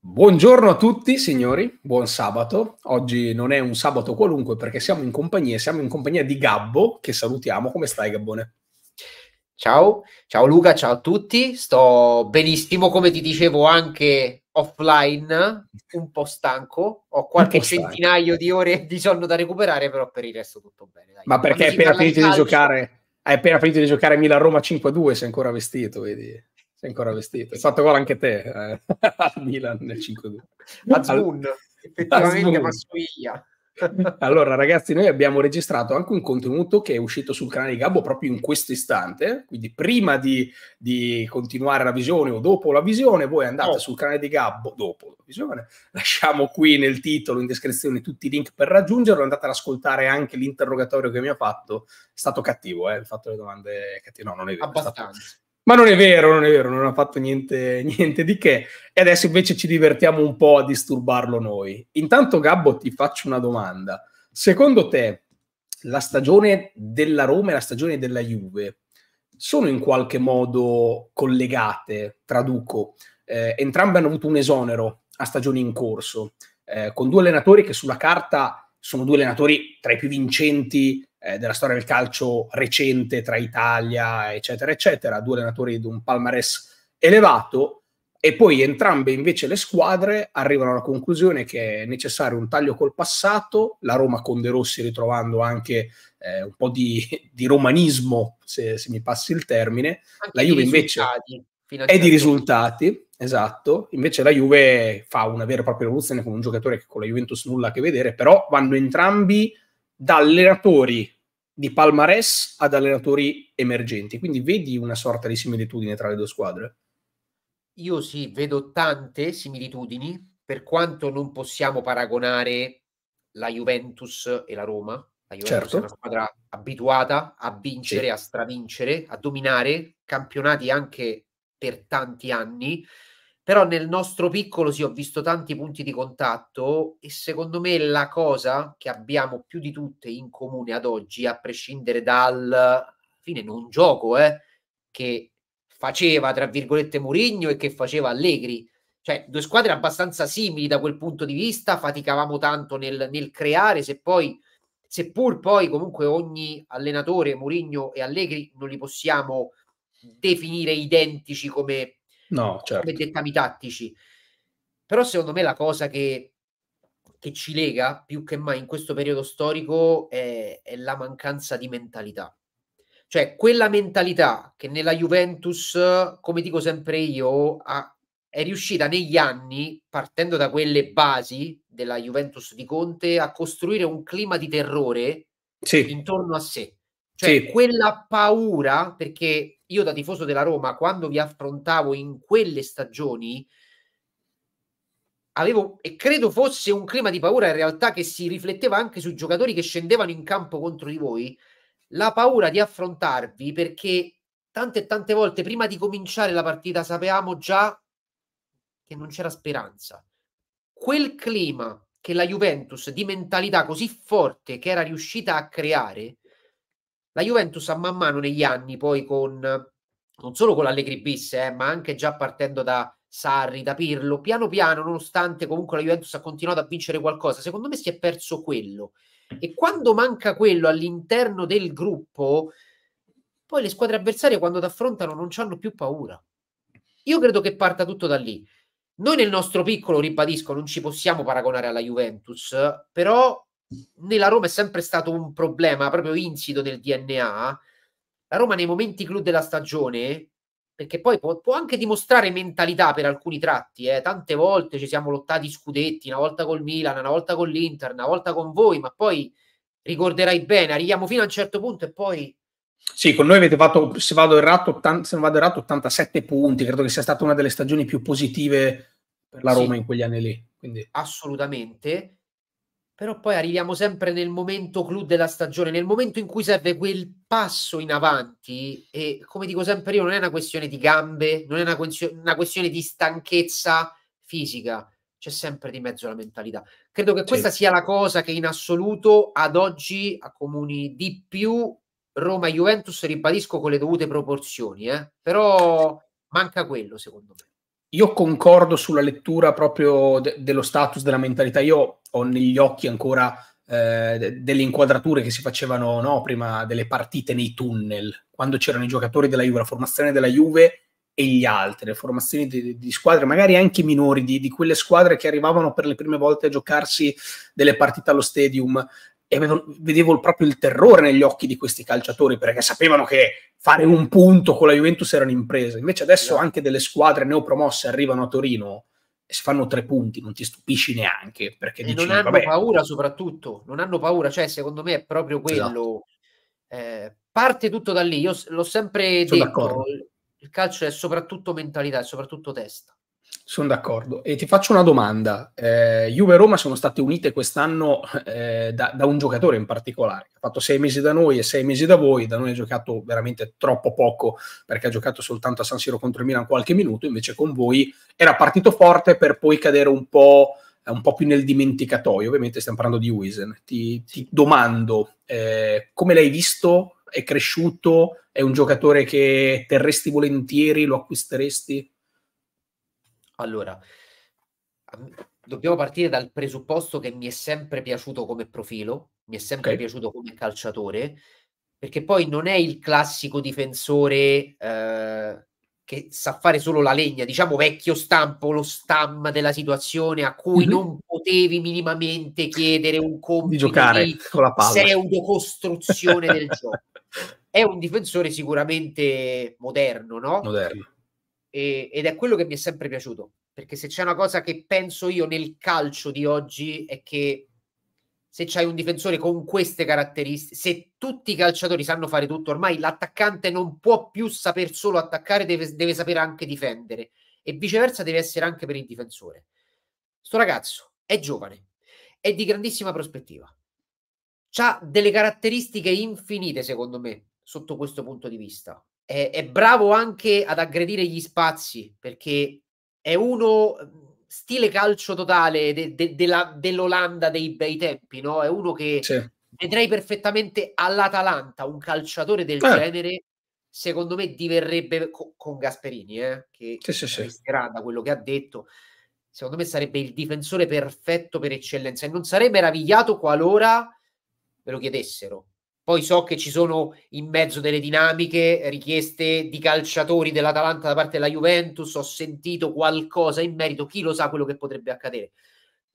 Buongiorno a tutti signori, buon sabato. Oggi non è un sabato qualunque perché siamo in compagnia, siamo in compagnia di Gabbo che salutiamo. Come stai Gabbone? Ciao, ciao Luca, ciao a tutti. Sto benissimo, come ti dicevo anche offline, un po' stanco. Ho qualche centinaio di ore di sonno da recuperare, però per il resto tutto bene. Dai. Ma perché hai appena finito giocare? Hai appena finito di giocare Milan-Roma 5-2, sei ancora vestito, vedi? Sei ancora vestito. È stato gol anche te eh, a Milan nel 5-2. Azun, Al... effettivamente Massuiglia. allora ragazzi, noi abbiamo registrato anche un contenuto che è uscito sul canale di Gabbo proprio in questo istante, quindi prima di, di continuare la visione o dopo la visione, voi andate oh. sul canale di Gabbo dopo la visione, lasciamo qui nel titolo, in descrizione tutti i link per raggiungerlo, andate ad ascoltare anche l'interrogatorio che mi ha fatto, è stato cattivo, eh? ho fatto le domande cattive, no non è vero, abbastanza. È stato ma non è vero, non è vero, non ha fatto niente, niente, di che. E adesso invece ci divertiamo un po' a disturbarlo noi. Intanto, Gabbo, ti faccio una domanda. Secondo te, la stagione della Roma e la stagione della Juve sono in qualche modo collegate? Traduco, eh, entrambe hanno avuto un esonero a stagioni in corso, eh, con due allenatori che sulla carta sono due allenatori tra i più vincenti eh, della storia del calcio recente tra Italia, eccetera, eccetera, due allenatori di un palmarès elevato, e poi entrambe invece le squadre arrivano alla conclusione che è necessario un taglio col passato, la Roma con De Rossi ritrovando anche eh, un po' di, di romanismo, se, se, mi passi il termine, anche la Juve invece è di certo risultati, esatto, invece la Juve fa una vera e propria rivoluzione con un giocatore che con la Juventus nulla a che vedere, però vanno entrambi da allenatori di palmarès ad allenatori emergenti. Quindi vedi una sorta di similitudine tra le due squadre? Io sì, vedo tante similitudini, per quanto non possiamo paragonare la Juventus e la Roma. La Juventus certo. è una squadra abituata a vincere, sì. a stravincere, a dominare campionati anche per tanti anni. Però nel nostro piccolo sì, ho visto tanti punti di contatto e secondo me la cosa che abbiamo più di tutte in comune ad oggi, a prescindere dal fine non gioco, eh, che faceva tra virgolette Murigno e che faceva Allegri, cioè due squadre abbastanza simili da quel punto di vista, faticavamo tanto nel, nel creare, se poi, seppur poi comunque ogni allenatore, Murigno e Allegri, non li possiamo definire identici come no, certo. come dettami tattici. Però secondo me la cosa che, che, ci lega più che mai in questo periodo storico è, è la mancanza di mentalità. Cioè quella mentalità che nella Juventus, come dico sempre io, ha, è riuscita negli anni, partendo da quelle basi della Juventus di Conte, a costruire un clima di terrore sì. intorno a sé. Cioè sì. quella paura, perché io da tifoso della Roma, quando vi affrontavo in quelle stagioni, avevo e credo fosse un clima di paura in realtà che si rifletteva anche sui giocatori che scendevano in campo contro di voi, la paura di affrontarvi perché tante e tante volte prima di cominciare la partita sapevamo già che non c'era speranza. Quel clima che la Juventus di mentalità così forte che era riuscita a creare la Juventus a man mano negli anni, poi con non solo con l'Allegri bis, eh, ma anche già partendo da Sarri, da Pirlo, piano piano, nonostante comunque la Juventus ha continuato a vincere qualcosa, secondo me si è perso quello. E quando manca quello all'interno del gruppo, poi le squadre avversarie quando ti affrontano non hanno più paura. Io credo che parta tutto da lì. Noi nel nostro piccolo, ribadisco, non ci possiamo paragonare alla Juventus, però nella Roma è sempre stato un problema proprio insito nel DNA. La Roma nei momenti clou della stagione, perché poi può, può anche dimostrare mentalità per alcuni tratti, eh. tante volte ci siamo lottati scudetti, una volta col Milan, una volta con l'Inter, una volta con voi, ma poi ricorderai bene, arriviamo fino a un certo punto e poi... Sì, con noi avete fatto, se, vado errato, se non vado errato, 87 punti, credo che sia stata una delle stagioni più positive per la Roma sì, in quegli anni lì. Quindi. Assolutamente però poi arriviamo sempre nel momento clou della stagione, nel momento in cui serve quel passo in avanti e come dico sempre io non è una questione di gambe, non è una, que- una questione di stanchezza fisica, c'è sempre di mezzo la mentalità. Credo che questa sì. sia la cosa che in assoluto ad oggi accomuni di più Roma-Juventus, ribadisco con le dovute proporzioni, eh? però manca quello secondo me. Io concordo sulla lettura proprio de- dello status, della mentalità. Io ho negli occhi ancora eh, delle inquadrature che si facevano no, prima delle partite nei tunnel, quando c'erano i giocatori della Juve, la formazione della Juve e gli altri, le formazioni di, di squadre, magari anche minori, di, di, quelle squadre che arrivavano per le prime volte a giocarsi delle partite allo stadium, e avevo, vedevo proprio il terrore negli occhi di questi calciatori perché sapevano che fare un punto con la Juventus era un'impresa. Invece adesso yeah. Esatto. anche delle squadre neopromosse arrivano a Torino e si fanno tre punti, non ti stupisci neanche perché e dici, non hanno vabbè, paura soprattutto, non hanno paura, cioè secondo me è proprio esatto. quello. Esatto. Eh, parte tutto da lì, io l'ho sempre Sono detto, il calcio è soprattutto mentalità, è soprattutto testa. Sono d'accordo. E ti faccio una domanda. Eh, Juve e Roma sono state unite quest'anno eh, da, da, un giocatore in particolare. Ha fatto sei mesi da noi e sei mesi da voi. Da noi ha giocato veramente troppo poco perché ha giocato soltanto a San Siro contro il Milan qualche minuto. Invece con voi era partito forte per poi cadere un po', eh, un po più nel dimenticatoio. Ovviamente stiamo parlando di Wisen. Ti, ti domando eh, come l'hai visto? È cresciuto? È un giocatore che terresti volentieri? Lo acquisteresti? Allora, dobbiamo partire dal presupposto che mi è sempre piaciuto come profilo, mi è sempre okay. piaciuto come calciatore, perché poi non è il classico difensore eh, che sa fare solo la legna, diciamo vecchio stampo, lo stam della situazione a cui mm-hmm. non potevi minimamente chiedere un compito di giocare di con la palla. pseudo costruzione del gioco. È un difensore sicuramente moderno, no? Moderno e, ed è quello che mi è sempre piaciuto, perché se c'è una cosa che penso io nel calcio di oggi è che se c'hai un difensore con queste caratteristiche, se tutti i calciatori sanno fare tutto, ormai l'attaccante non può più saper solo attaccare, deve, deve sapere anche difendere e viceversa deve essere anche per il difensore. Sto ragazzo è giovane, è di grandissima prospettiva, ha delle caratteristiche infinite secondo me sotto questo punto di vista è, è bravo anche ad aggredire gli spazi perché è uno mm, stile calcio totale de, de, de la, dell'Olanda dei bei tempi, no? È uno che sì. vedrei perfettamente all'Atalanta, un calciatore del eh. genere, secondo me diverrebbe co- con Gasperini, eh? che sì, sì, resterà da quello che ha detto. Secondo me sarebbe il difensore perfetto per eccellenza e non sarei meravigliato qualora ve lo chiedessero poi so che ci sono in mezzo delle dinamiche richieste di calciatori dell'Atalanta da parte della Juventus, ho sentito qualcosa in merito, chi lo sa quello che potrebbe accadere.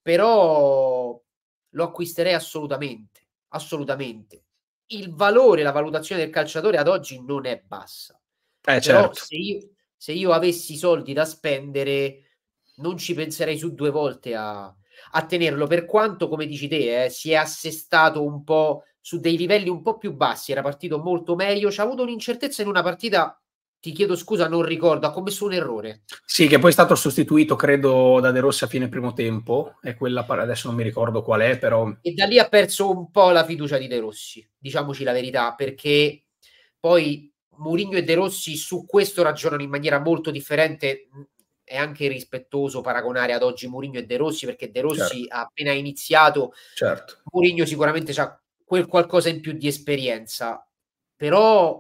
Però lo acquisterei assolutamente, assolutamente. Il valore, la valutazione del calciatore ad oggi non è bassa. Eh, certo. se, io, se io, avessi soldi da spendere, non ci penserei su due volte a, a tenerlo, per quanto, come dici te, eh, si è assestato un po' su dei livelli un po' più bassi, era partito molto meglio, ci ha avuto un'incertezza in una partita ti chiedo scusa, non ricordo, ha commesso un errore. Sì, che poi è stato sostituito, credo, da De Rossi a fine primo tempo, è quella adesso non mi ricordo qual è, però... E da lì ha perso un po' la fiducia di De Rossi, diciamoci la verità, perché poi Mourinho e De Rossi su questo ragionano in maniera molto differente, è anche rispettoso paragonare ad oggi Mourinho e De Rossi, perché De Rossi certo. ha appena iniziato, certo. Mourinho sicuramente ha quel qualcosa in più di esperienza, però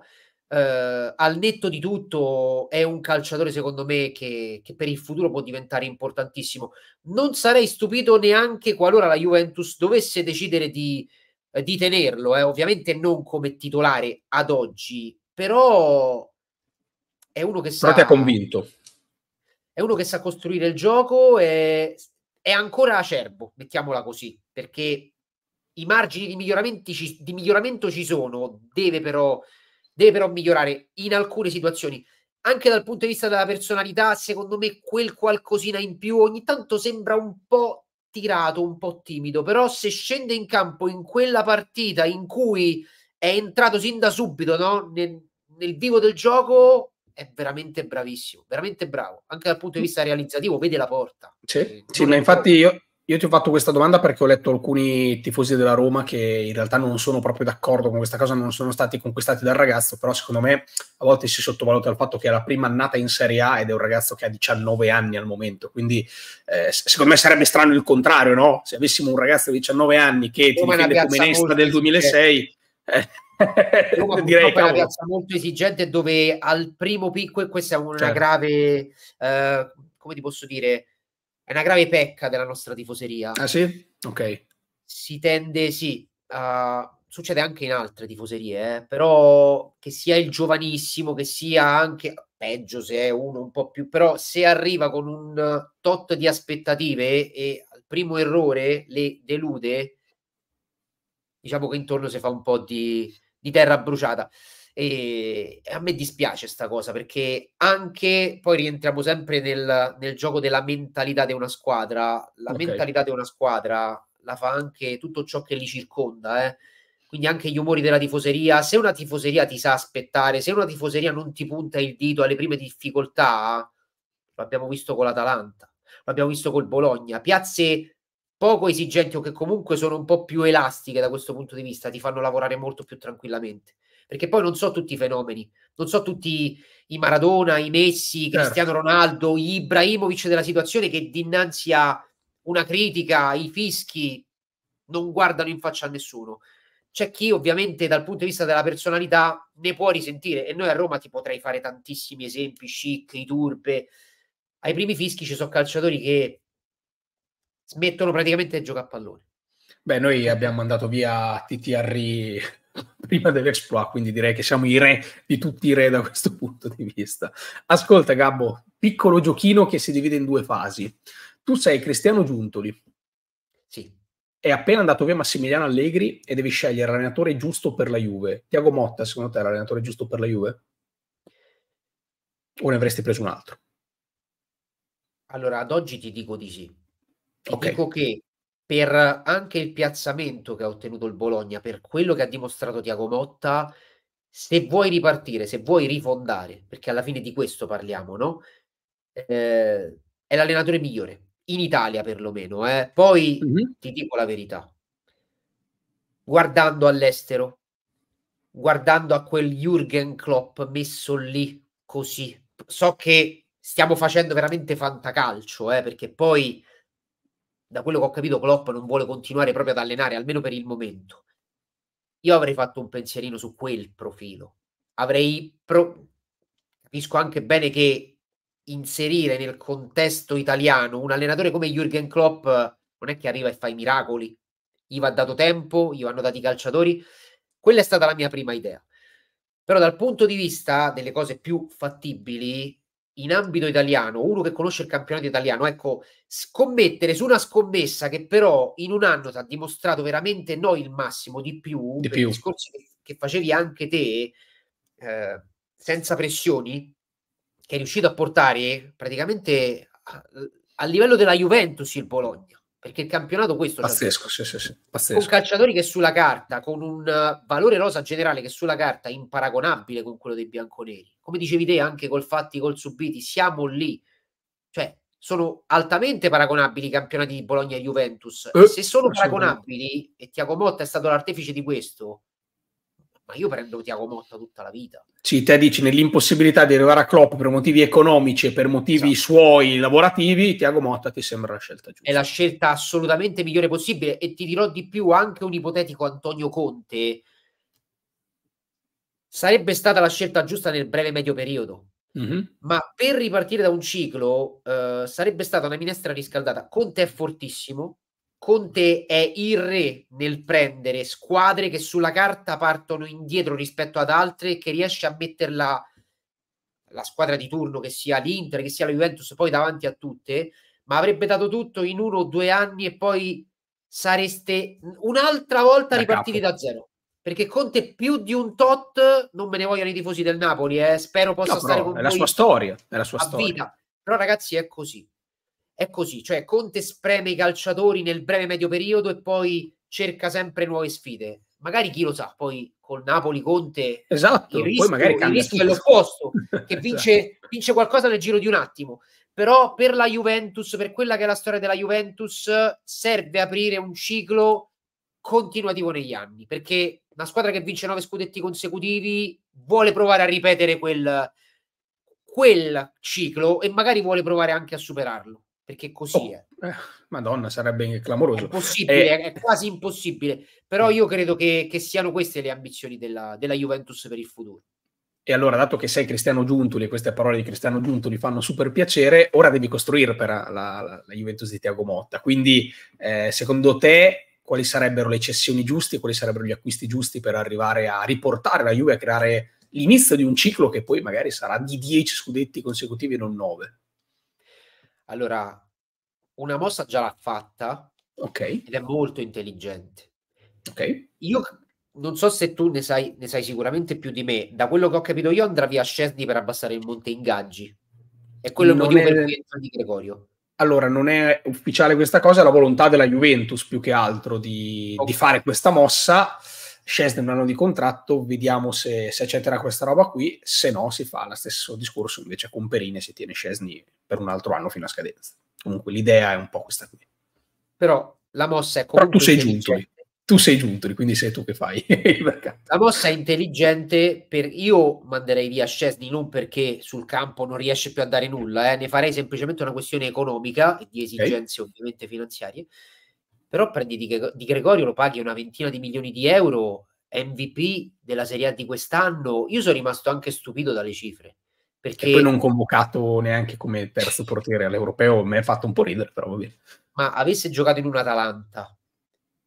eh, al netto di tutto è un calciatore secondo me che, che, per il futuro può diventare importantissimo. Non sarei stupito neanche qualora la Juventus dovesse decidere di, eh, di tenerlo, eh. ovviamente non come titolare ad oggi, però è uno che sa... Però ti ha convinto. È uno che sa costruire il gioco, è, è ancora acerbo, mettiamola così, perché i margini di, ci, di, miglioramento ci sono, deve però, deve però migliorare in alcune situazioni. Anche dal punto di vista della personalità, secondo me quel qualcosina in più ogni tanto sembra un po' tirato, un po' timido, però se scende in campo in quella partita in cui è entrato sin da subito no? nel, nel vivo del gioco, è veramente bravissimo, veramente bravo, anche dal punto di vista realizzativo, vede la porta. Sì, eh, sì ma infatti io, io ti ho fatto questa domanda perché ho letto alcuni tifosi della Roma che in realtà non sono proprio d'accordo con questa cosa, non sono stati conquistati dal ragazzo, però secondo me a volte si sottovaluta il fatto che è la prima annata in Serie A ed è un ragazzo che ha 19 anni al momento, quindi eh, secondo me sarebbe strano il contrario, no? Se avessimo un ragazzo di 19 anni che Roma ti difende come Nesta del 2006... Eh. Roma direi che è una piazza molto esigente dove al primo picco, e questa è una certo. grave, eh, come ti posso dire, una grave pecca della nostra tifoseria. Ah sì? Ok. Si tende, sì, a... succede anche in altre tifoserie, eh, però che sia il giovanissimo, che sia anche, peggio se è uno un po' più, però se arriva con un tot di aspettative e al primo errore le delude, diciamo che intorno si fa un po' di, di terra bruciata. E a me dispiace questa cosa perché anche poi rientriamo sempre nel, nel gioco della mentalità di una squadra. La okay. mentalità di una squadra la fa anche tutto ciò che li circonda, eh. quindi anche gli umori della tifoseria. Se una tifoseria ti sa aspettare, se una tifoseria non ti punta il dito alle prime difficoltà, l'abbiamo visto con l'Atalanta, l'abbiamo visto col Bologna, piazze poco esigenti o che comunque sono un po' più elastiche da questo punto di vista, ti fanno lavorare molto più tranquillamente perché poi non so tutti i fenomeni, non so tutti i Maradona, i Messi, certo. Cristiano certo. Ronaldo, gli Ibrahimovic della situazione che dinanzi a una critica, i fischi non guardano in faccia a nessuno. C'è chi ovviamente dal punto di vista della personalità ne può risentire e noi a Roma ti potrei fare tantissimi esempi, Schick, Turpe. Ai primi fischi ci sono calciatori che smettono praticamente di giocare a pallone. Beh, noi abbiamo mandato via TTR prima dell'exploit, quindi direi che siamo i re di tutti i re da questo punto di vista. Ascolta Gabbo, piccolo giochino che si divide in due fasi. Tu sei Cristiano Giuntoli. Sì. È appena andato via Massimiliano Allegri e devi scegliere l'allenatore giusto per la Juve. Tiago Motta, secondo te è l'allenatore giusto per la Juve? O ne avresti preso un altro? Allora, ad oggi ti dico di sì. Ti okay. dico che per anche il piazzamento che ha ottenuto il Bologna, per quello che ha dimostrato Tiago Motta, se vuoi ripartire, se vuoi rifondare, perché alla fine di questo parliamo, no? Eh, è l'allenatore migliore, in Italia perlomeno. Eh. Poi mm-hmm. ti dico la verità, guardando all'estero, guardando a quel Jürgen Klopp messo lì così, so che stiamo facendo veramente fantacalcio, eh, perché poi da quello che ho capito Klopp non vuole continuare proprio ad allenare, almeno per il momento. Io avrei fatto un pensierino su quel profilo. Avrei pro... capisco anche bene che inserire nel contesto italiano un allenatore come Jürgen Klopp non è che arriva e fa i miracoli. Gli va dato tempo, gli vanno dati i calciatori. Quella è stata la mia prima idea. Però dal punto di vista delle cose più fattibili, in ambito italiano, uno che conosce il campionato italiano, ecco, scommettere su una scommessa che però in un anno ti ha dimostrato veramente noi il massimo di più, di più. discorsi che, che, facevi anche te, eh, senza pressioni, che è riuscito a portare praticamente a, a livello della Juventus il Bologna perché il campionato questo pazzesco, sì, sì, sì, pazzesco. con calciatori che sulla carta con un valore rosa generale che sulla carta è imparagonabile con quello dei bianconeri come dicevi te anche col fatti col subiti siamo lì cioè sono altamente paragonabili i campionati di Bologna e Juventus eh, se sono paragonabili e Tiago Motta è stato l'artefice di questo ma io prendo Tiago Motta tutta la vita. Sì, te dici nell'impossibilità di arrivare a Klopp per motivi economici e per motivi esatto. suoi lavorativi, Tiago Motta ti sembra la scelta giusta. È la scelta assolutamente migliore possibile e ti dirò di più anche un ipotetico Antonio Conte sarebbe stata la scelta giusta nel breve medio periodo. Mm-hmm. Ma per ripartire da un ciclo eh, sarebbe stata una minestra riscaldata. Conte è fortissimo, Conte è il re nel prendere squadre che sulla carta partono indietro rispetto ad altre e che riesce a metterla la squadra di turno, che sia l'Inter, che sia la Juventus, poi davanti a tutte, ma avrebbe dato tutto in uno o due anni e poi sareste un'altra volta da ripartiti capo. da zero. Perché Conte più di un tot, non me ne vogliono i tifosi del Napoli, eh. spero possa no, stare con è la sua storia, è la sua storia. Vita. Però ragazzi è così è così, cioè Conte spreme i calciatori nel breve medio periodo e poi cerca sempre nuove sfide. Magari chi lo sa, poi col Napoli Conte esatto, il rischio, poi magari il rischio è l'opposto, che esatto. vince, esatto. vince qualcosa nel giro di un attimo. Però per la Juventus, per quella che è la storia della Juventus, serve aprire un ciclo continuativo negli anni, perché una squadra che vince nove scudetti consecutivi vuole provare a ripetere quel, quel ciclo e magari vuole provare anche a superarlo perché così oh, è. Eh, Madonna, sarebbe clamoroso. È, eh, è quasi impossibile, però mm. io credo che, che siano queste le ambizioni della, della, Juventus per il futuro. E allora, dato che sei Cristiano Giuntoli, e queste parole di Cristiano Giuntoli fanno super piacere, ora devi costruire per la, la, la Juventus di Tiago Motta. Quindi, eh, secondo te, quali sarebbero le cessioni giuste, quali sarebbero gli acquisti giusti per arrivare a riportare la Juve a creare l'inizio di un ciclo che poi magari sarà di 10 scudetti consecutivi e non 9? Allora, una mossa già l'ha fatta okay. ed è molto intelligente. Okay. Io non so se tu ne sai, ne sai, sicuramente più di me. Da quello che ho capito io andrà via Scesni per abbassare il monte ingaggi. E quello è il motivo è... per cui entra di Gregorio. Allora, non è ufficiale questa cosa, è la volontà della Juventus più che altro di, okay. di fare questa mossa Scesni un anno di contratto, vediamo se, se accetterà questa roba qui, se no si fa lo stesso discorso invece con Perine si tiene Scesni per un altro anno fino a scadenza. Comunque l'idea è un po' questa qui. Però la mossa è comunque... Però tu sei giunto Tu sei giunto quindi sei tu che fai il mercato. La mossa è intelligente, per... io manderei via Scesni non perché sul campo non riesce più a dare nulla, eh. ne farei semplicemente una questione economica, e di esigenze okay. ovviamente finanziarie, però prendi di, Gregorio, lo paghi una ventina di milioni di euro, MVP della Serie A di quest'anno, io sono rimasto anche stupito dalle cifre. Perché... E poi non convocato neanche come terzo portiere all'europeo, mi ha fatto un po' ridere, però va bene. Ma avesse giocato in un Atalanta,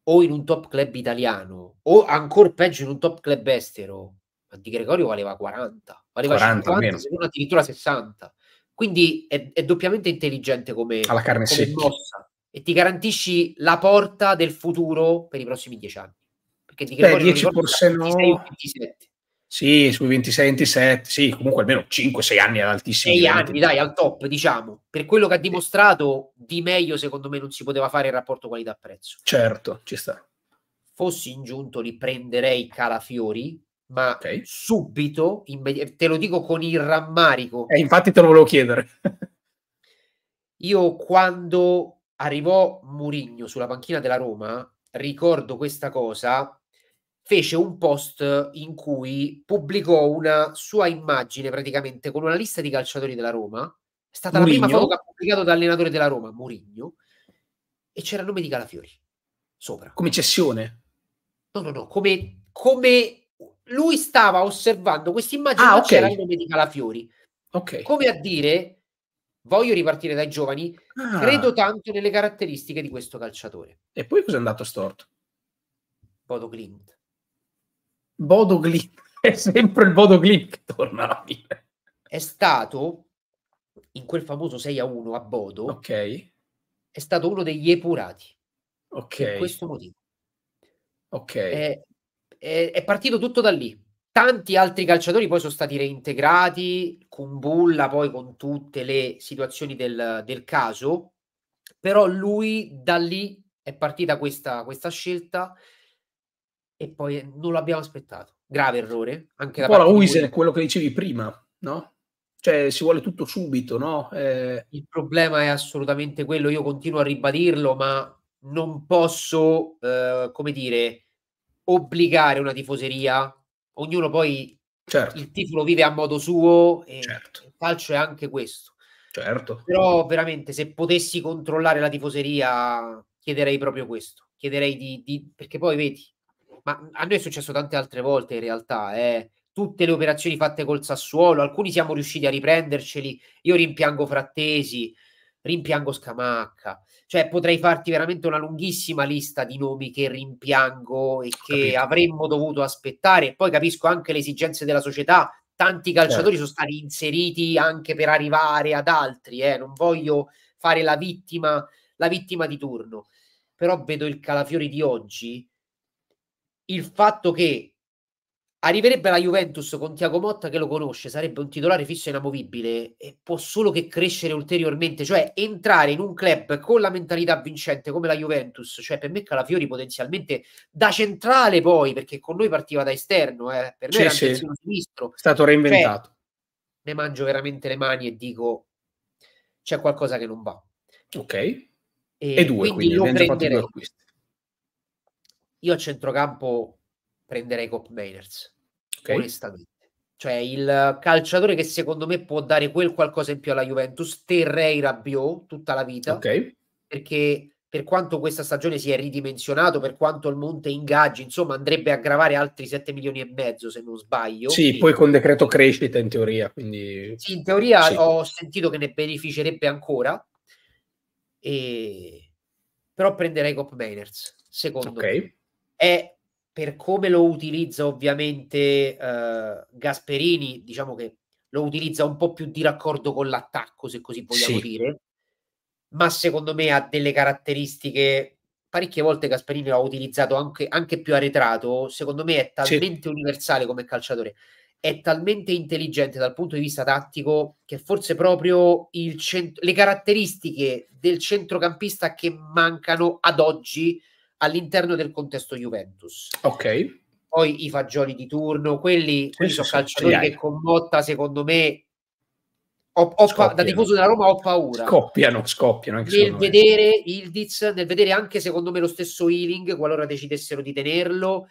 o in un top club italiano, o ancora peggio in un top club estero, ma Di Gregorio valeva 40, valeva 40, 50, se non addirittura 60. Quindi è, è, doppiamente intelligente come, Alla carne come mossa e ti garantisci la porta del futuro per i prossimi dieci anni. Perché di Beh, 10 forse no. 27. Sì, sui 26-27, sì, comunque almeno 5-6 anni all'altissimo. 6 anni, dai, al top, diciamo. Per quello che ha dimostrato, di meglio secondo me non si poteva fare il rapporto qualità-prezzo. Certo, ci sta. Fossi ingiunto, li prenderei Calafiori, ma okay. subito, immedi- te lo dico con il rammarico. Eh, infatti te lo volevo chiedere. io quando arrivò Murigno sulla panchina della Roma, ricordo questa cosa, fece un post in cui pubblicò una sua immagine praticamente con una lista di calciatori della Roma. È stata Murigno. la prima foto che ha pubblicato dall'allenatore della Roma, Murigno, e c'era il nome di Calafiori sopra. Come cessione? No, no, no, come, come lui stava osservando questa immagine ah, okay. c'era il nome di Calafiori. Okay. Come a dire, voglio ripartire dai giovani, ah. credo tanto nelle caratteristiche di questo calciatore. E poi cos'è andato storto? Bodo Glimt. Bodo Glimt, è sempre il Bodo Glimt che torna alla fine. È stato, in quel famoso 6 a 1 a Bodo, okay. è stato uno degli epurati. Ok. Per questo motivo. Ok. È, è, è partito tutto da lì. Tanti altri calciatori poi sono stati reintegrati, con Bulla, poi con tutte le situazioni del, del caso, però lui da lì è partita questa, questa scelta e poi non l'abbiamo aspettato. Grave errore. Anche da un po' la Wiesel è quello che dicevi prima, no? Cioè si vuole tutto subito, no? Eh... Il problema è assolutamente quello, io continuo a ribadirlo, ma non posso, eh, come dire, obbligare una tifoseria. Ognuno poi Certo. Il tifo lo vive a modo suo e certo. il calcio è anche questo. Certo. Però veramente se potessi controllare la tifoseria chiederei proprio questo. Chiederei di, di... perché poi vedi, ma a noi è successo tante altre volte in realtà, eh. tutte le operazioni fatte col Sassuolo, alcuni siamo riusciti a riprenderceli, io rimpiango Frattesi, rimpiango Scamacca, cioè, potrei farti veramente una lunghissima lista di nomi che rimpiango e che Capito. avremmo dovuto aspettare. Poi capisco anche le esigenze della società. Tanti calciatori certo. sono stati inseriti anche per arrivare ad altri. Eh. Non voglio fare la vittima, la vittima di turno. Però vedo il Calafiori di oggi. Il fatto che arriverebbe la Juventus con Tiago Motta che lo conosce, sarebbe un titolare fisso e inamovibile e può solo che crescere ulteriormente, cioè entrare in un club con la mentalità vincente come la Juventus, cioè per me Calafiori potenzialmente da centrale poi, perché con noi partiva da esterno, eh. per me sì, era sì. sinistro. È stato reinventato. Cioè, ne mangio veramente le mani e dico c'è qualcosa che non va. Ok. E, e due, quindi, quindi lo prenderei. Io a centrocampo prenderei Cop Mainers, okay. onestamente. Cioè il calciatore che secondo me può dare quel qualcosa in più alla Juventus, terrei Rabiot tutta la vita, okay. perché per quanto questa stagione si è ridimensionato, per quanto il Monte ingaggi, insomma andrebbe a gravare altri 7 milioni e mezzo se non sbaglio. Sì, poi con decreto crescita in teoria. Quindi... Sì, in teoria sì. ho sentito che ne beneficerebbe ancora, e... però prenderei Cop Mainers, secondo okay. me. È per come lo utilizza ovviamente eh, Gasperini, diciamo che lo utilizza un po' più di raccordo con l'attacco, se così vogliamo sì. dire, ma secondo me ha delle caratteristiche, parecchie volte Gasperini l'ha utilizzato anche, anche più arretrato, secondo me è talmente sì. universale come calciatore, è talmente intelligente dal punto di vista tattico che forse proprio cent- le caratteristiche del centrocampista che mancano ad oggi all'interno del contesto Juventus. Ok. Poi i fagioli di turno, quelli, quelli sono calciatori sì, che con Motta, secondo me, ho, ho pa- da tifoso della Roma ho paura. Scoppiano, scoppiano. Anche nel vedere Ildiz, nel vedere anche secondo me lo stesso Ealing, qualora decidessero di tenerlo,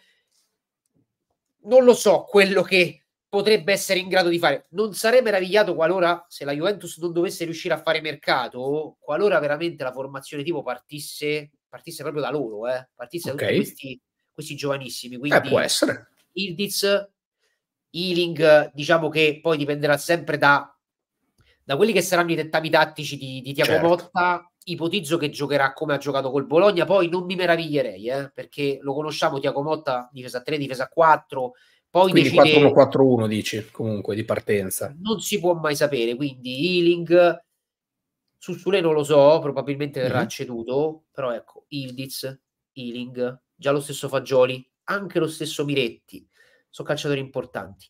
non lo so quello che potrebbe essere in grado di fare. Non sarei meravigliato qualora, se la Juventus non dovesse riuscire a fare mercato, qualora veramente la formazione tipo partisse partisse proprio da loro, eh? partisse okay. da tutti questi, questi giovanissimi. Eh, quindi, eh, può essere. Ildiz, Healing, diciamo che poi dipenderà sempre da, da quelli che saranno i tentami tattici di, di Tiago certo. Motta. Ipotizzo che giocherà come ha giocato col Bologna, poi non mi meraviglierei, eh? perché lo conosciamo Tiago Motta, difesa 3, difesa 4, poi quindi decide... 4-1-4-1 dici comunque di partenza. Non si può mai sapere, quindi Healing, Sussurè non lo so, probabilmente verrà mm-hmm. ceduto, però ecco, Ildiz, Ealing, già lo stesso Fagioli, anche lo stesso Miretti, sono calciatori importanti.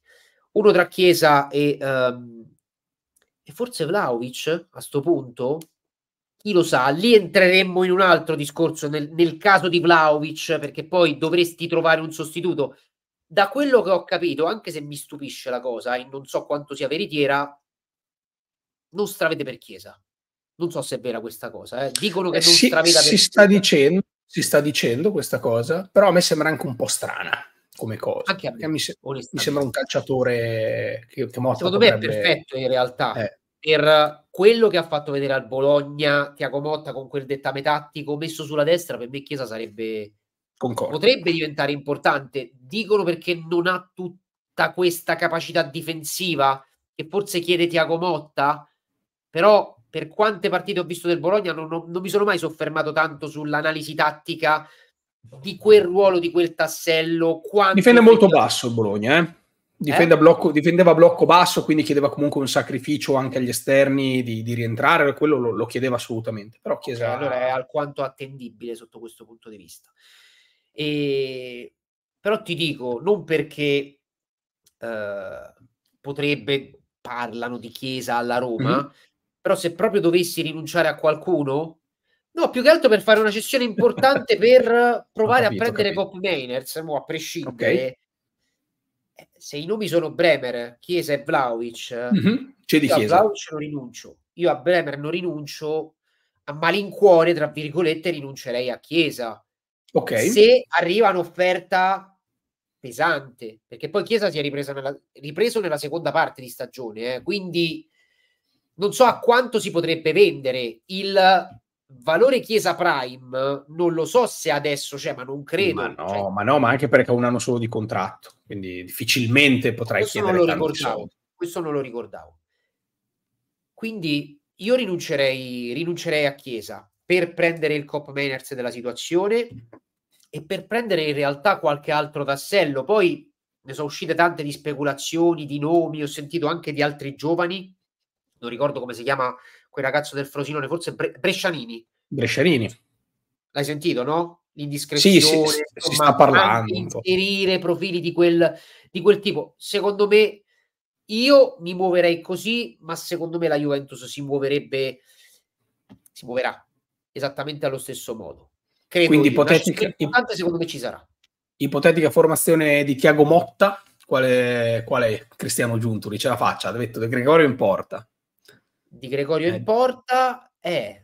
Uno tra Chiesa e, um, e forse Vlaovic a questo punto, chi lo sa, lì entreremmo in un altro discorso nel, nel caso di Vlaovic, perché poi dovresti trovare un sostituto. Da quello che ho capito, anche se mi stupisce la cosa e non so quanto sia veritiera, non stravede per Chiesa. Non so se è vera questa cosa, eh. dicono che eh, si, si sta, dicendo, si sta dicendo questa cosa, però a me sembra anche un po' strana come cosa. Anche a me, eh, mi, se- mi, sembra un calciatore che, che Motta Secondo potrebbe... me è perfetto in realtà. Eh. Per quello che ha fatto vedere al Bologna Tiago Motta con quel dettame tattico messo sulla destra, per me Chiesa sarebbe... Concordo. Potrebbe diventare importante. Dicono perché non ha tutta questa capacità difensiva che forse chiede Tiago Motta, però per quante partite ho visto del Bologna, non, non, non mi sono mai soffermato tanto sull'analisi tattica di quel ruolo, di quel tassello. Difende molto basso il Bologna, eh? Difende eh? Blocco, difendeva blocco basso, quindi chiedeva comunque un sacrificio anche agli esterni di, di rientrare, quello lo, lo, chiedeva assolutamente. Però Chiesa... Okay, allora è alquanto attendibile sotto questo punto di vista. E... Però ti dico, non perché eh, potrebbe, parlano di Chiesa alla Roma, mm-hmm però se proprio dovessi rinunciare a qualcuno, no, più che altro per fare una cessione importante per provare capito, a prendere Pop Mainers, a prescindere. Okay. Eh, se i nomi sono Bremer, Chiesa e Vlaovic, mm-hmm. c'è di io Chiesa. a Vlaovic non rinuncio, io a Bremer non rinuncio, a malincuore, tra virgolette, rinuncerei a Chiesa. Okay. Se arriva un'offerta pesante, perché poi Chiesa si è nella, ripreso nella seconda parte di stagione, eh, quindi non so a quanto si potrebbe vendere il valore Chiesa Prime non lo so se adesso c'è, ma non credo. Ma no, cioè, ma, no ma, anche perché ha un anno solo di contratto, quindi difficilmente potrai questo chiedere non lo Questo non lo ricordavo. Quindi io rinuncerei, rinuncerei a Chiesa per prendere il Cop Mainers della situazione e per prendere in realtà qualche altro tassello. Poi ne sono uscite tante di speculazioni, di nomi, ho sentito anche di altri giovani non ricordo come si chiama quel ragazzo del Frosinone, forse Bre- Brescianini. Brescianini. L'hai sentito, no? L'indiscrezione. Sì, sì, si sta parlando. Inserire profili di quel, di quel tipo. Secondo me, io mi muoverei così, ma secondo me la Juventus si muoverebbe, si muoverà esattamente allo stesso modo. Credo Quindi ipotetica, importante secondo me ci sarà. Ipotetica formazione di Tiago Motta, quale, quale Cristiano Giunturi? Ce la faccia, ha detto che Gregorio importa di Gregorio eh. in porta è...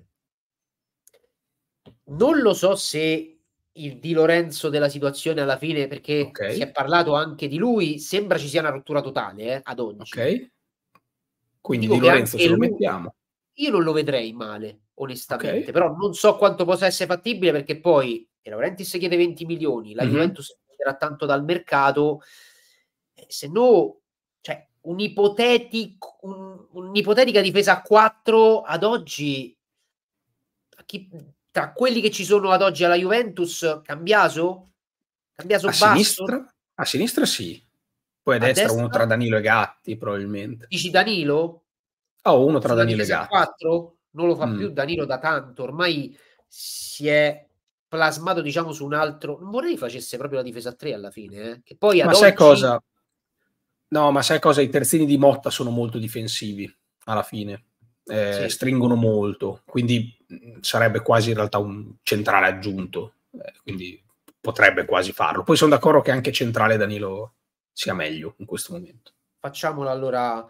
Non lo so se il Di Lorenzo della situazione alla fine, perché okay. si è parlato anche di lui, sembra ci sia una rottura totale eh, ad oggi. Ok. Quindi Dico Di Lorenzo se lo lui, mettiamo. Io non lo vedrei male, onestamente, okay. però non so quanto possa essere fattibile perché poi e Laurenti se chiede 20 milioni, la mm-hmm. Juventus chiederà tanto dal mercato, eh, se no un un, un'ipotetica difesa a 4 ad oggi, chi, tra quelli che ci sono ad oggi alla Juventus, Cambiaso? Cambiaso a basso? Sinistra, a sinistra sì, poi a, a destra, destra, uno tra Danilo e Gatti probabilmente. Dici Danilo? Oh, uno tra Danilo e Gatti. 4? Non lo fa mm. più Danilo da tanto, ormai si è plasmato diciamo su un altro non vorrei facesse proprio la difesa a 3 alla fine eh? che poi ma sai oggi... cosa No, ma sai cosa? I terzini di Motta sono molto difensivi alla fine. Eh, sì. Stringono molto, quindi mm, sarebbe quasi in realtà un centrale aggiunto. Eh, quindi potrebbe quasi farlo. Poi sono d'accordo che anche centrale Danilo sia meglio in questo momento. Facciamolo allora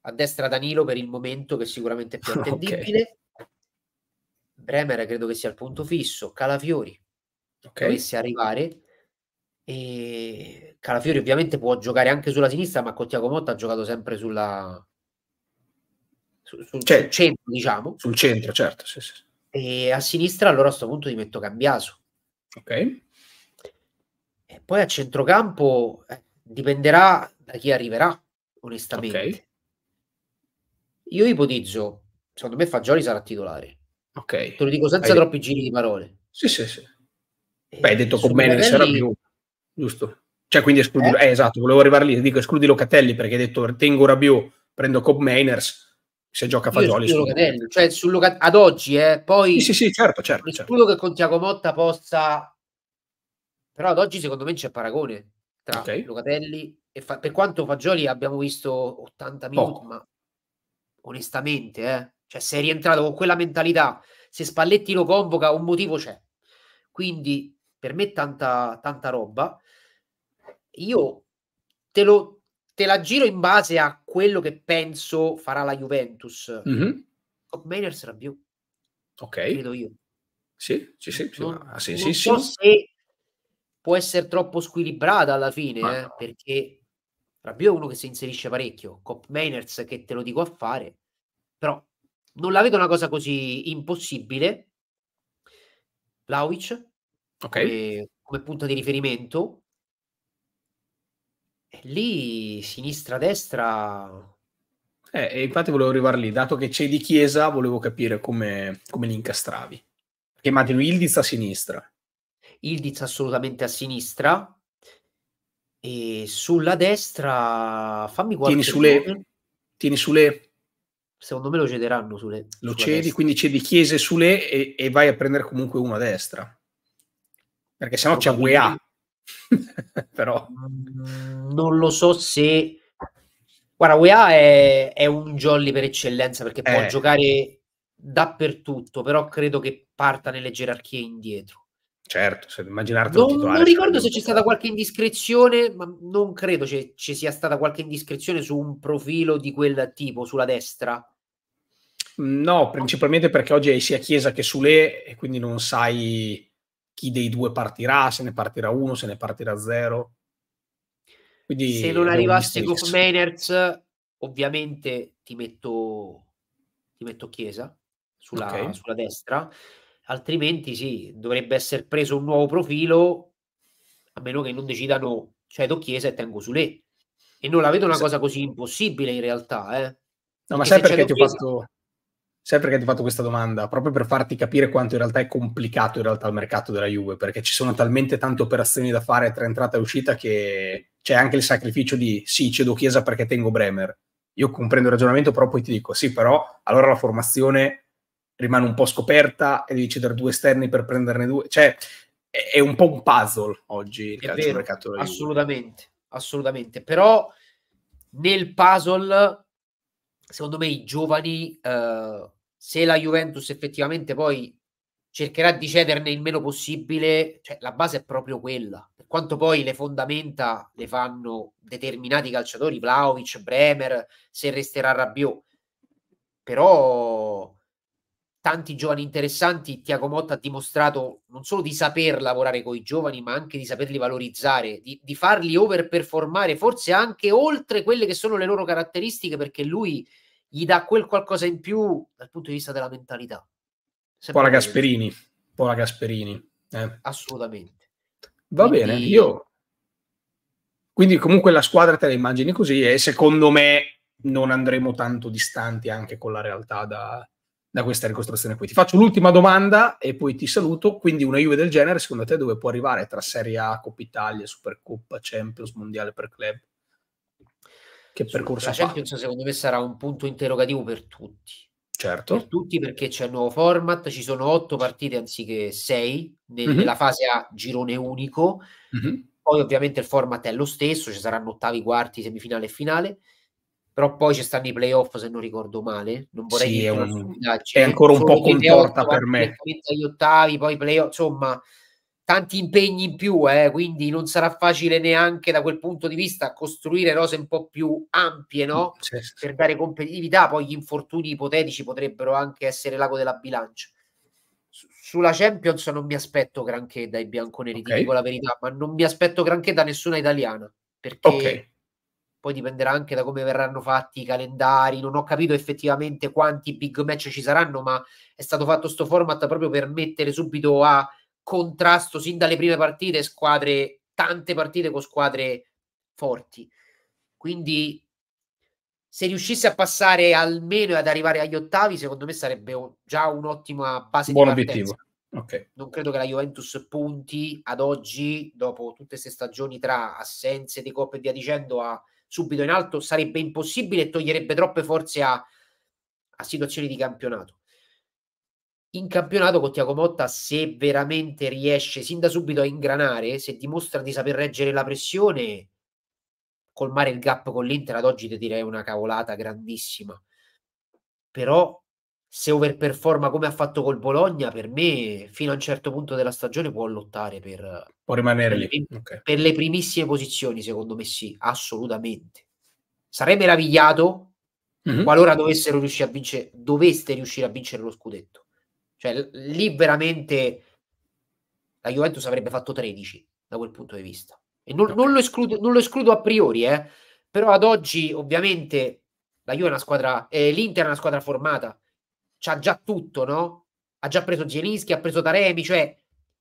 a destra Danilo per il momento, che sicuramente è più attendibile. okay. Bremer credo che sia il punto fisso. Calafiori okay. dovesse arrivare e Calafiori ovviamente può giocare anche sulla sinistra, ma con Tiago Motta ha giocato sempre sulla, su, sul, cioè, centro, diciamo. Sul centro, certo. Sì, sì. E a sinistra allora a questo punto ti metto Cambiaso. Ok. E poi a centrocampo eh, dipenderà da chi arriverà, onestamente. Okay. Io ipotizzo, secondo me Fagioli sarà titolare. Ok. Te lo dico senza hai... troppi giri di parole. Sì, sì, sì. Beh, hai detto con me ne sarà più giusto? Cioè, quindi escludi, eh? eh? esatto, volevo arrivare lì, dico escludi Locatelli perché hai detto tengo Rabiot, prendo Cobb Mainers, se gioca Fagioli. Locatelli, cioè, sul Locat- ad oggi, eh, poi... Sì, sì, sì certo, certo. Escludo certo. che con Tiago Motta possa... Però ad oggi secondo me c'è paragone tra okay. Locatelli e fa- per quanto Fagioli abbiamo visto 80 minuti, Poco. ma onestamente, eh, cioè è rientrato con quella mentalità, se Spalletti lo convoca un motivo c'è. Quindi per me tanta, tanta roba io te, lo, te la giro in base a quello che penso farà la Juventus. Mm-hmm. Copmainer sarà più. Ok. Credo io. Sì, sì, sì, sì non, ha sensissimo. Non so se può essere troppo squilibrata alla fine, eh, no. perché Rabiot è uno che si inserisce parecchio, Cop Mainers che te lo dico a fare, però non la vedo una cosa così impossibile. Vlaovic okay. come, come punta di riferimento, lì sinistra-destra... Eh, e infatti volevo arrivare lì, dato che c'è di Chiesa, volevo capire come, come li incastravi. Perché immagino Ildiz a sinistra. Ildiz assolutamente a sinistra. E sulla destra, fammi guardare... Tieni sulle... Tieni sulle... Secondo me lo cederanno sulle... Lo cedi, destra. quindi di Chiesa e sulle e, e vai a prendere comunque uno a destra. Perché sennò c'è UEA Però mm, non lo so se Guarda, UEA è, è, un jolly per eccellenza perché può eh. giocare dappertutto, però credo che parta nelle gerarchie indietro. Certo, se immaginarti non, titolare, non ricordo se c'è stata qualche indiscrezione, ma non credo ci, ci sia stata qualche indiscrezione su un profilo di quel tipo sulla destra. No, principalmente perché oggi hai sia Chiesa che Sule e quindi non sai chi dei due partirà, se ne partirà uno, se ne partirà zero. Quindi se non arrivasse con Maynards, ovviamente ti metto, ti metto Chiesa sulla, okay. sulla, destra, altrimenti sì, dovrebbe essere preso un nuovo profilo, a meno che non decidano, cioè do Chiesa e tengo su Sule. E non la vedo una cosa così impossibile in realtà. Eh. No, ma sai perché ti ho fatto sai perché ti ho fatto questa domanda? Proprio per farti capire quanto in realtà è complicato in realtà il mercato della Juve, perché ci sono talmente tante operazioni da fare tra entrata e uscita che c'è anche il sacrificio di sì, cedo Chiesa perché tengo Bremer. Io comprendo il ragionamento, però poi ti dico sì, però allora la formazione rimane un po' scoperta e devi cedere due esterni per prenderne due. Cioè, è, è un po' un puzzle oggi il vero, mercato della assolutamente, Juve. Assolutamente, però nel puzzle, secondo me i giovani... eh, se la Juventus effettivamente poi cercherà di cederne il meno possibile, cioè la base è proprio quella. Per quanto poi le fondamenta le fanno determinati calciatori, Vlaovic, Bremer, se resterà Rabiot. Però tanti giovani interessanti, Tiago Motta ha dimostrato non solo di saper lavorare con i giovani, ma anche di saperli valorizzare, di, di farli overperformare, forse anche oltre quelle che sono le loro caratteristiche, perché lui gli dà quel qualcosa in più dal punto di vista della mentalità. Un po' la Gasperini, po' la Gasperini. Eh. Assolutamente. Va Quindi... bene, io... Quindi comunque la squadra te la immagini così e secondo me non andremo tanto distanti anche con la realtà da, da questa ricostruzione qui. Ti faccio l'ultima domanda e poi ti saluto. Quindi una Juve del genere, secondo te, dove può arrivare tra Serie A, Coppa Italia, Supercoppa, Champions, Mondiale per club? Che percorso la fa? Champions secondo me sarà un punto interrogativo per tutti. Certo. Per tutti perché c'è il nuovo format, ci sono otto partite anziché sei nel, mm-hmm. nella fase a girone unico. Mm-hmm. Poi ovviamente il format è lo stesso, ci saranno ottavi, quarti, semifinale e finale però poi ci stanno i playoff se non ricordo male non vorrei sì, dire è, un... è ancora un po' contorta per me gli ottavi poi playoff insomma tanti impegni in più, eh, quindi non sarà facile neanche da quel punto di vista costruire rose un po' più ampie, no? Certo. Per dare competitività, poi gli infortuni ipotetici potrebbero anche essere l'ago della bilancia. Sulla Champions non mi aspetto granché dai bianconeri, okay. ti dico la verità, ma non mi aspetto granché da nessuna italiana, perché okay. poi dipenderà anche da come verranno fatti i calendari, non ho capito effettivamente quanti big match ci saranno, ma è stato fatto questo format proprio per mettere subito a contrasto sin dalle prime partite, squadre, tante partite con squadre forti. Quindi se riuscisse a passare almeno ad arrivare agli ottavi, secondo me sarebbe già un'ottima base Buon di partenza. obiettivo. Okay. Non credo che la Juventus punti ad oggi, dopo tutte queste stagioni tra assenze di coppe e via dicendo, a subito in alto sarebbe impossibile e toglierebbe troppe forze a, a situazioni di campionato in campionato con Tiago Motta se veramente riesce sin da subito a ingranare, se dimostra di saper reggere la pressione, colmare il gap con l'Inter ad oggi ti direi una cavolata grandissima. Però se overperforma come ha fatto col Bologna, per me fino a un certo punto della stagione può lottare per, può per, lì. Okay. per le primissime posizioni, secondo me sì, assolutamente. Sarei meravigliato mm-hmm. qualora dovessero riuscire a vincere, doveste riuscire a vincere lo scudetto cioè, lì veramente la Juventus avrebbe fatto 13 da quel punto di vista. E non, non, lo, escludo, non lo, escludo, a priori, eh? però ad oggi ovviamente la Juve è una squadra, eh, l'Inter è una squadra formata, c'ha già tutto, no? Ha già preso Zielinski, ha preso Taremi, cioè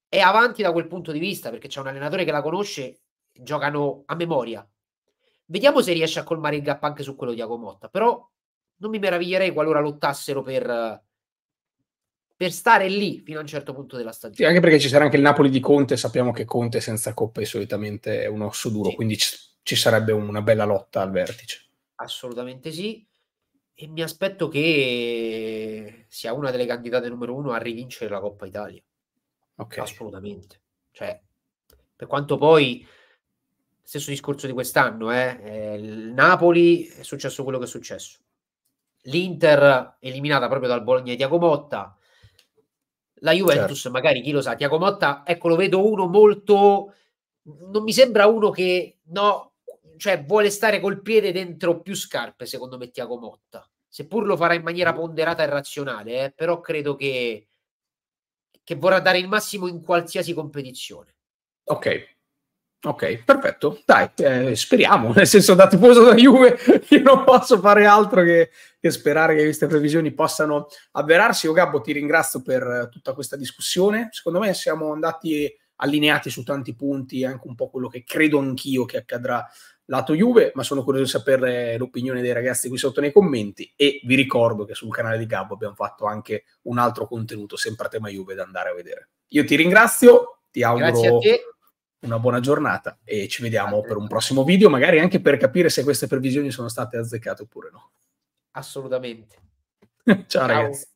è avanti da quel punto di vista perché c'è un allenatore che la conosce, giocano a memoria. Vediamo se riesce a colmare il gap anche su quello di Agomotta, però non mi meraviglierei qualora lottassero per per stare lì fino a un certo punto della stagione. Sì, anche perché ci sarà anche il Napoli di Conte, sappiamo che Conte senza Coppa è solitamente un osso duro, sì. quindi ci, ci sarebbe una bella lotta al vertice. Assolutamente sì, e mi aspetto che sia una delle candidate numero uno a rivincere la Coppa Italia. Okay. Assolutamente. Cioè, per quanto poi stesso discorso di quest'anno, eh? eh il Napoli è successo quello che è successo. L'Inter eliminata proprio dal Bologna di Motta la Juventus, certo. magari chi lo sa, Tiago Motta, ecco, lo vedo uno molto... Non mi sembra uno che no, cioè vuole stare col piede dentro più scarpe, secondo me, Tiago Motta. Seppur lo farà in maniera mm. ponderata e razionale, eh, però credo che, che vorrà dare il massimo in qualsiasi competizione. Ok, Ok, perfetto. Dai, eh, speriamo. Nel senso, da tifoso da Juve, io non posso fare altro che, che sperare che queste previsioni possano avverarsi. Io, Gabbo, ti ringrazio per eh, tutta questa discussione. Secondo me siamo andati allineati su tanti punti, anche un po' quello che credo anch'io che accadrà lato Juve, ma sono curioso di sapere eh, l'opinione dei ragazzi qui sotto nei commenti e vi ricordo che sul canale di Gabbo abbiamo fatto anche un altro contenuto sempre a tema Juve da andare a vedere. Io ti ringrazio, ti auguro... Grazie a te una buona giornata e ci vediamo per un prossimo video, magari anche per capire se queste previsioni sono state azzeccate oppure no. Assolutamente. Ciao, Ciao. ragazzi.